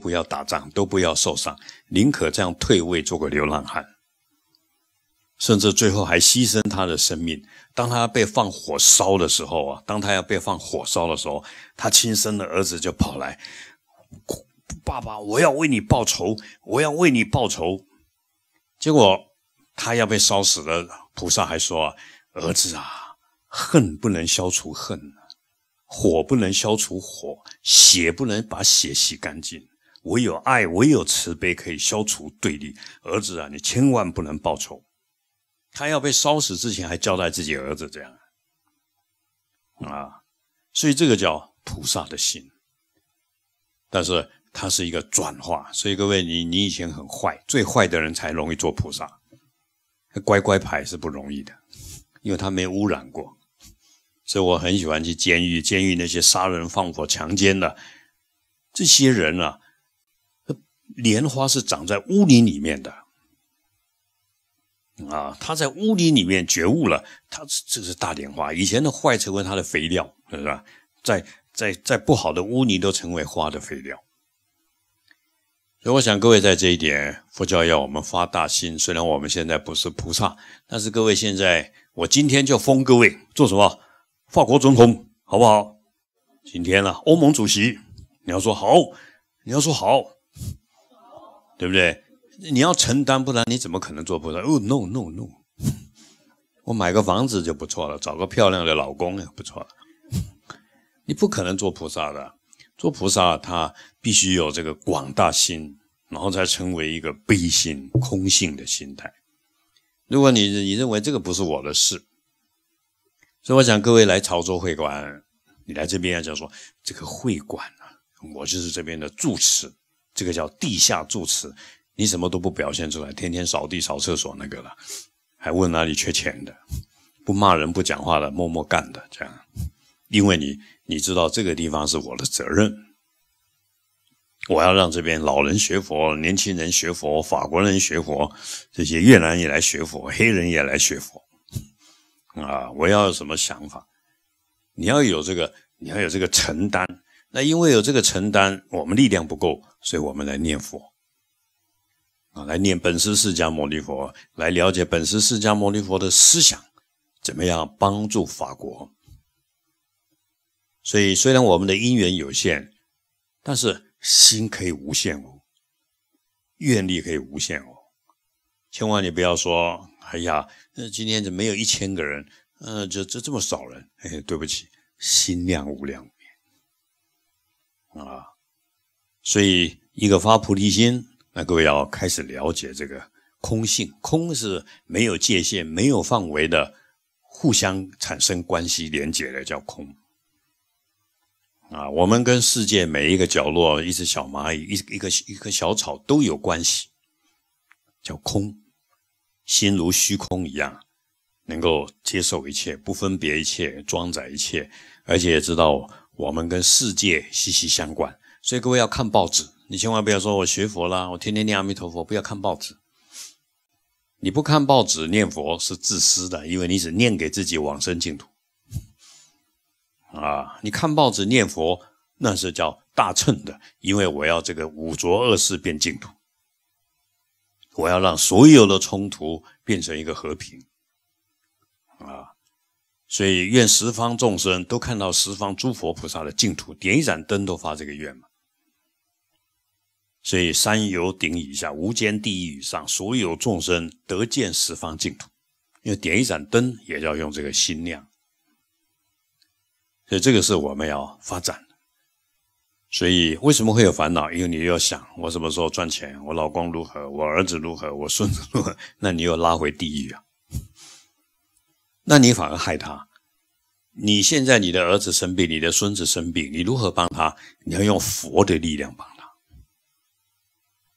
不要打仗，都不要受伤，宁可这样退位做个流浪汉，甚至最后还牺牲他的生命。当他被放火烧的时候啊，当他要被放火烧的时候，他亲生的儿子就跑来：“爸爸，我要为你报仇，我要为你报仇。”结果他要被烧死了。菩萨还说：“儿子啊，恨不能消除恨，火不能消除火，血不能把血洗干净。”唯有爱，唯有慈悲，可以消除对立。儿子啊，你千万不能报仇。他要被烧死之前，还交代自己儿子这样啊，所以这个叫菩萨的心。但是它是一个转化，所以各位，你你以前很坏，最坏的人才容易做菩萨。乖乖牌是不容易的，因为他没污染过。所以我很喜欢去监狱，监狱那些杀人、放火、强奸的这些人啊。莲花是长在污泥里面的，啊，他在污泥里面觉悟了，他这是大莲花。以前的坏成为他的肥料，是不是？在在在不好的污泥都成为花的肥料。所以我想各位在这一点，佛教要我们发大心。虽然我们现在不是菩萨，但是各位现在，我今天就封各位做什么？法国总统，好不好？今天呢，欧盟主席，你要说好，你要说好。对不对？你要承担，不然你怎么可能做菩萨？哦，no no no，我买个房子就不错了，找个漂亮的老公也不错了。你不可能做菩萨的，做菩萨他必须有这个广大心，然后才成为一个悲心、空性的心态。如果你你认为这个不是我的事，所以我想各位来潮州会馆，你来这边就说这个会馆啊，我就是这边的住持。这个叫地下住持，你什么都不表现出来，天天扫地、扫厕所那个了，还问哪里缺钱的，不骂人、不讲话的，默默干的这样，因为你你知道这个地方是我的责任，我要让这边老人学佛、年轻人学佛、法国人学佛、这些越南也来学佛、黑人也来学佛，啊，我要有什么想法，你要有这个，你要有这个承担。那因为有这个承担，我们力量不够，所以我们来念佛啊，来念本师释迦牟尼佛，来了解本师释迦牟尼佛的思想，怎么样帮助法国？所以虽然我们的因缘有限，但是心可以无限哦，愿力可以无限哦。千万你不要说，哎呀，那今天怎么没有一千个人？呃，就就这么少人？哎，对不起，心量无量。啊，所以一个发菩提心，那各位要开始了解这个空性。空是没有界限、没有范围的，互相产生关系、连结的叫空。啊，我们跟世界每一个角落，一只小蚂蚁、一一个一棵小草都有关系，叫空。心如虚空一样，能够接受一切，不分别一切，装载一切，而且也知道。我们跟世界息息相关，所以各位要看报纸。你千万不要说我学佛了，我天天念阿弥陀佛，不要看报纸。你不看报纸念佛是自私的，因为你只念给自己往生净土。啊，你看报纸念佛那是叫大乘的，因为我要这个五浊恶世变净土，我要让所有的冲突变成一个和平。啊。所以，愿十方众生都看到十方诸佛菩萨的净土，点一盏灯都发这个愿嘛。所以，山有顶以下，无间地狱以上，所有众生得见十方净土，因为点一盏灯也要用这个心量。所以，这个是我们要发展所以，为什么会有烦恼？因为你又想我什么时候赚钱？我老公如何？我儿子如何？我孙子如何？那你又拉回地狱啊！那你反而害他。你现在你的儿子生病，你的孙子生病，你如何帮他？你要用佛的力量帮他。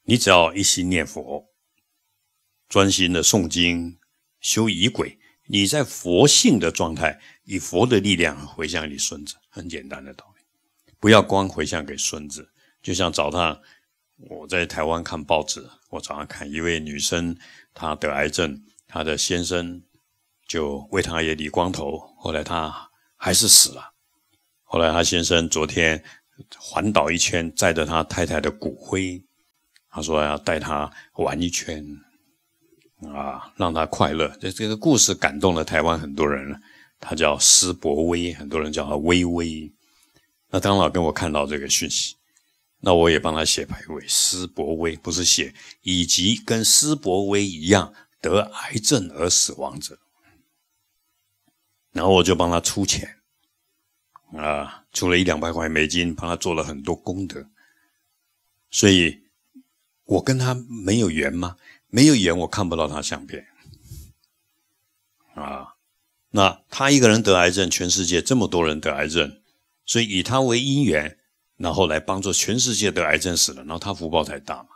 你只要一心念佛，专心的诵经、修仪轨，你在佛性的状态，以佛的力量回向你孙子，很简单的道理。不要光回向给孙子，就像早上我在台湾看报纸，我早上看一位女生，她得癌症，她的先生。就为他也理光头，后来他还是死了。后来他先生昨天环岛一圈，载着他太太的骨灰，他说要带他玩一圈，啊，让他快乐。这这个故事感动了台湾很多人了。他叫施伯威，很多人叫他微微。那当老跟我看到这个讯息，那我也帮他写排位，施伯威不是写，以及跟施伯威一样得癌症而死亡者。然后我就帮他出钱，啊，出了一两百块美金，帮他做了很多功德。所以，我跟他没有缘吗？没有缘，我看不到他相片。啊，那他一个人得癌症，全世界这么多人得癌症，所以以他为因缘，然后来帮助全世界得癌症死了，然后他福报才大嘛。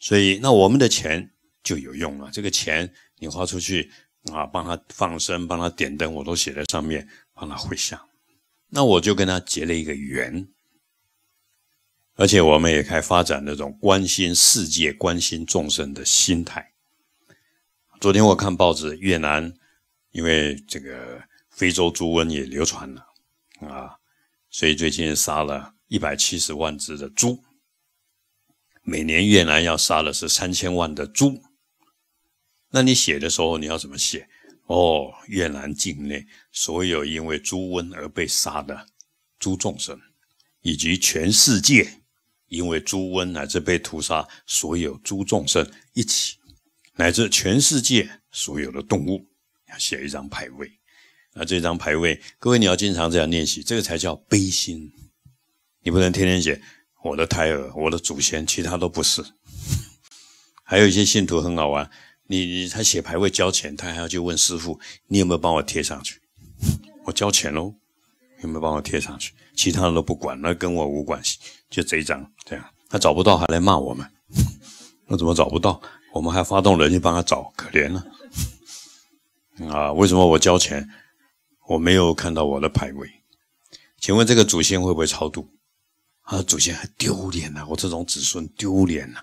所以，那我们的钱就有用了，这个钱你花出去。啊，帮他放生，帮他点灯，我都写在上面，帮他回想。那我就跟他结了一个缘，而且我们也开发展那种关心世界、关心众生的心态。昨天我看报纸，越南因为这个非洲猪瘟也流传了啊，所以最近杀了一百七十万只的猪。每年越南要杀的是三千万的猪。那你写的时候，你要怎么写？哦，越南境内所有因为猪瘟而被杀的猪众生，以及全世界因为猪瘟乃至被屠杀所有猪众生，一起乃至全世界所有的动物，要写一张牌位。那这张牌位，各位你要经常这样练习，这个才叫悲心。你不能天天写我的胎儿、我的祖先，其他都不是。还有一些信徒很好玩。你你他写牌位交钱，他还要去问师傅，你有没有帮我贴上去？我交钱喽，有没有帮我贴上去？其他的都不管那跟我无关系，就这一张这样。他找不到还来骂我们，那怎么找不到？我们还发动人去帮他找，可怜了。啊，为什么我交钱我没有看到我的牌位？请问这个祖先会不会超度？他的祖先丢脸啊，我这种子孙丢脸啊。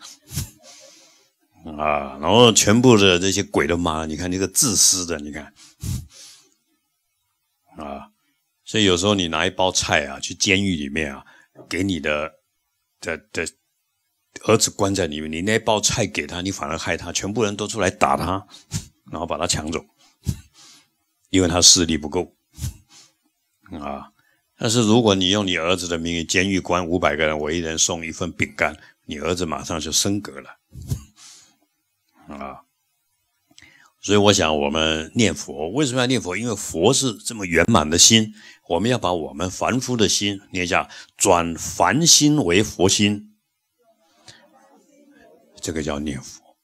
啊，然后全部的这些鬼都骂，你看这个自私的，你看，啊，所以有时候你拿一包菜啊，去监狱里面啊，给你的的的儿子关在里面，你那包菜给他，你反而害他，全部人都出来打他，然后把他抢走，因为他势力不够啊。但是如果你用你儿子的名义，监狱关五百个人，我一人送一份饼干，你儿子马上就升格了。啊，所以我想，我们念佛为什么要念佛？因为佛是这么圆满的心，我们要把我们凡夫的心念一下，转凡心为佛心，这个叫念佛。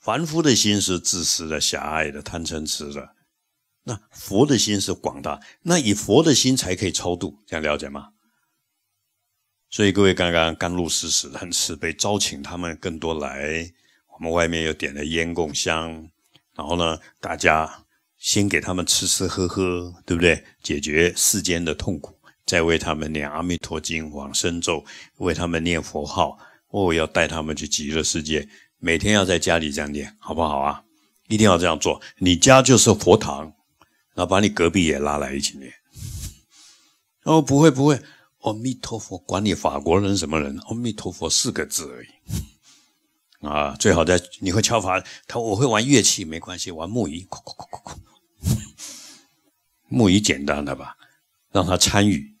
凡夫的心是自私的、狭隘的、贪嗔痴的，那佛的心是广大，那以佛的心才可以超度，这样了解吗？所以各位，刚刚甘露寺使很慈悲，招请他们更多来。我们外面又点了烟供香，然后呢，大家先给他们吃吃喝喝，对不对？解决世间的痛苦，再为他们念阿弥陀经往生咒，为他们念佛号，哦，要带他们去极乐世界。每天要在家里这样念，好不好啊？一定要这样做，你家就是佛堂，然后把你隔壁也拉来一起念。哦，不会不会，阿弥陀佛，管你法国人什么人，阿弥陀佛四个字而已。啊，最好在你会敲法，他我会玩乐器，没关系，玩木鱼，哭哭哭哭哭，木鱼简单的吧，让他参与，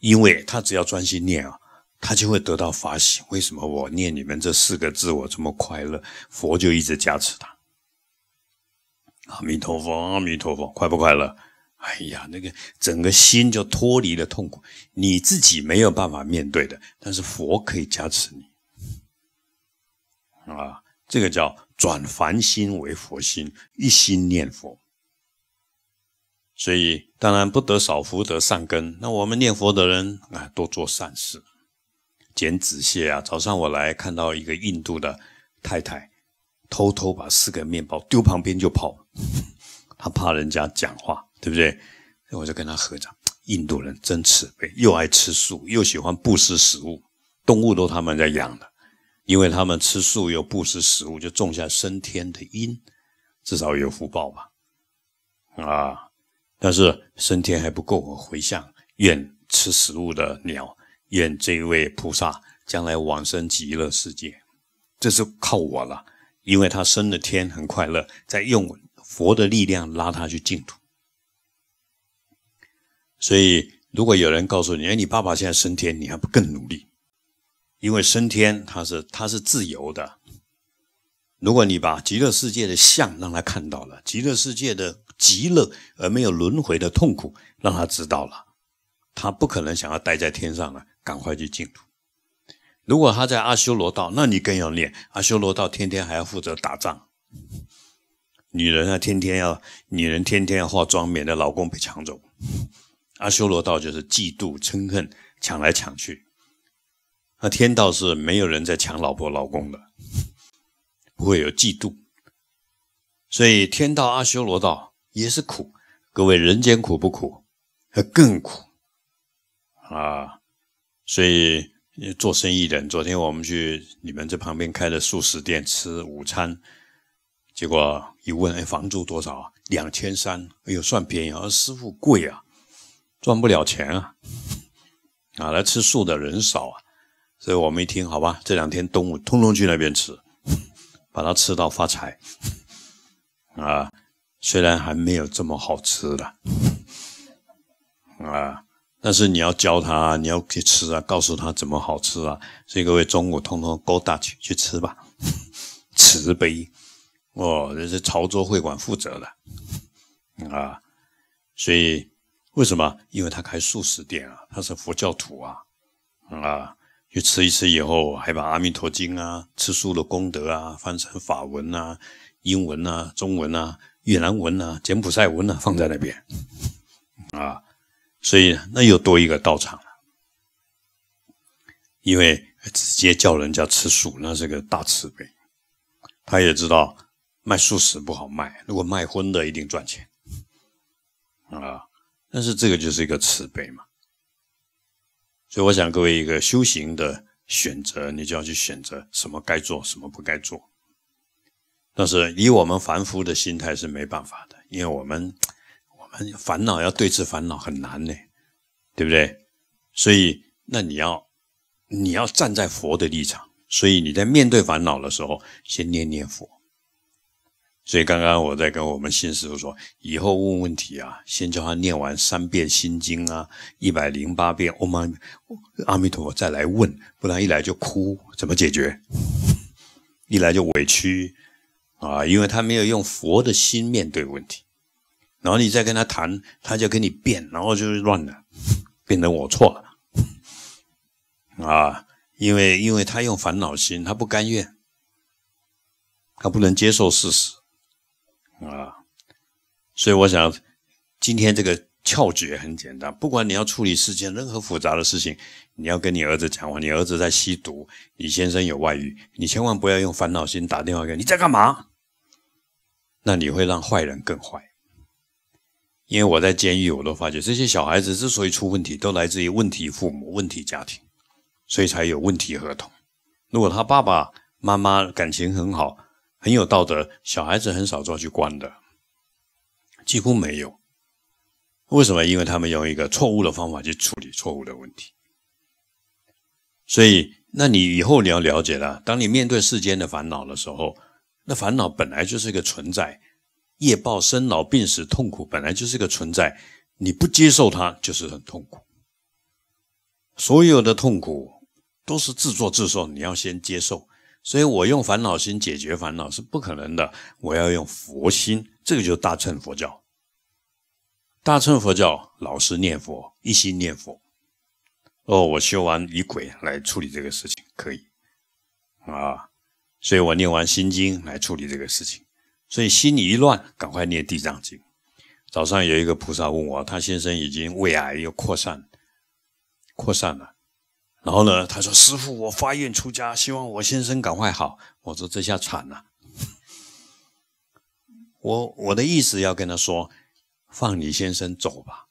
因为他只要专心念啊，他就会得到法喜。为什么我念你们这四个字，我这么快乐？佛就一直加持他。阿弥陀佛，阿弥陀佛，快不快乐？哎呀，那个整个心就脱离了痛苦，你自己没有办法面对的，但是佛可以加持你。啊，这个叫转凡心为佛心，一心念佛，所以当然不得少福德善根。那我们念佛的人啊，多做善事，捡纸屑啊。早上我来看到一个印度的太太，偷偷把四个面包丢旁边就跑，她怕人家讲话，对不对？我就跟她合掌。印度人真慈悲，又爱吃素，又喜欢不施食物，动物都他们在养的。因为他们吃素又不食食物，就种下升天的因，至少有福报吧。啊，但是升天还不够，我回向愿吃食物的鸟，愿这位菩萨将来往生极乐世界，这是靠我了，因为他升了天很快乐，在用佛的力量拉他去净土。所以，如果有人告诉你，哎，你爸爸现在升天，你还不更努力？因为升天，他是他是自由的。如果你把极乐世界的相让他看到了，极乐世界的极乐而没有轮回的痛苦，让他知道了，他不可能想要待在天上了，赶快去净土。如果他在阿修罗道，那你更要念阿修罗道，天天还要负责打仗。女人啊，天天要女人，天天要化妆，免得老公被抢走。阿修罗道就是嫉妒、嗔恨、抢来抢去。那天道是没有人在抢老婆老公的，不会有嫉妒，所以天道阿修罗道也是苦。各位人间苦不苦？更苦啊！所以做生意的，昨天我们去你们这旁边开的素食店吃午餐，结果一问，哎，房租多少？啊？两千三。哎呦，算便宜啊！师傅贵啊，赚不了钱啊！啊，来吃素的人少啊。所以我没听好吧？这两天中午通通去那边吃，把它吃到发财 啊！虽然还没有这么好吃的 啊，但是你要教他，你要去吃啊，告诉他怎么好吃啊！所以各位中午通通 go 大去去吃吧，慈悲哦！这是潮州会馆负责的啊！所以为什么？因为他开素食店啊，他是佛教徒啊啊！去吃一吃以后，还把《阿弥陀经》啊、吃素的功德啊，翻成法文啊、英文啊、中文啊、越南文啊、柬埔寨文啊，放在那边啊，所以那又多一个道场了。因为直接叫人家吃素，那是个大慈悲。他也知道卖素食不好卖，如果卖荤的一定赚钱啊。但是这个就是一个慈悲嘛。所以，我想各位一个修行的选择，你就要去选择什么该做，什么不该做。但是，以我们凡夫的心态是没办法的，因为我们，我们烦恼要对治烦恼很难呢，对不对？所以，那你要，你要站在佛的立场，所以你在面对烦恼的时候，先念念佛。所以刚刚我在跟我们新师傅说，以后问问题啊，先叫他念完三遍心经啊，一百零八遍阿弥陀佛再来问，不然一来就哭，怎么解决？一来就委屈啊，因为他没有用佛的心面对问题，然后你再跟他谈，他就跟你辩，然后就是乱了，变成我错了啊，因为因为他用烦恼心，他不甘愿，他不能接受事实。啊，所以我想，今天这个窍诀很简单，不管你要处理世间任何复杂的事情，你要跟你儿子讲话，你儿子在吸毒，你先生有外遇，你千万不要用烦恼心打电话，给你在干嘛，那你会让坏人更坏。因为我在监狱，我都发觉这些小孩子之所以出问题，都来自于问题父母、问题家庭，所以才有问题儿童。如果他爸爸妈妈感情很好，很有道德，小孩子很少做去关的，几乎没有。为什么？因为他们用一个错误的方法去处理错误的问题。所以，那你以后你要了解了，当你面对世间的烦恼的时候，那烦恼本来就是一个存在，业报、生老病死、痛苦本来就是一个存在，你不接受它就是很痛苦。所有的痛苦都是自作自受，你要先接受。所以我用烦恼心解决烦恼是不可能的，我要用佛心，这个就大乘佛教。大乘佛教老实念佛，一心念佛。哦，我修完理鬼来处理这个事情，可以啊。所以我念完心经来处理这个事情，所以心里一乱，赶快念地藏经。早上有一个菩萨问我，他先生已经胃癌又扩散，扩散了。然后呢，他说：“师傅，我发愿出家，希望我先生赶快好。”我说：“这下惨了，我我的意思要跟他说，放李先生走吧，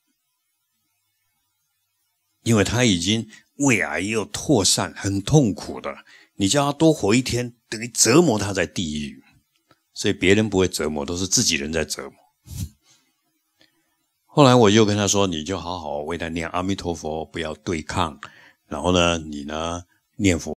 因为他已经胃癌又扩散，很痛苦的。你叫他多活一天，等于折磨他在地狱，所以别人不会折磨，都是自己人在折磨。”后来我又跟他说：“你就好好为他念阿弥陀佛，不要对抗。”然后呢，你呢，念佛。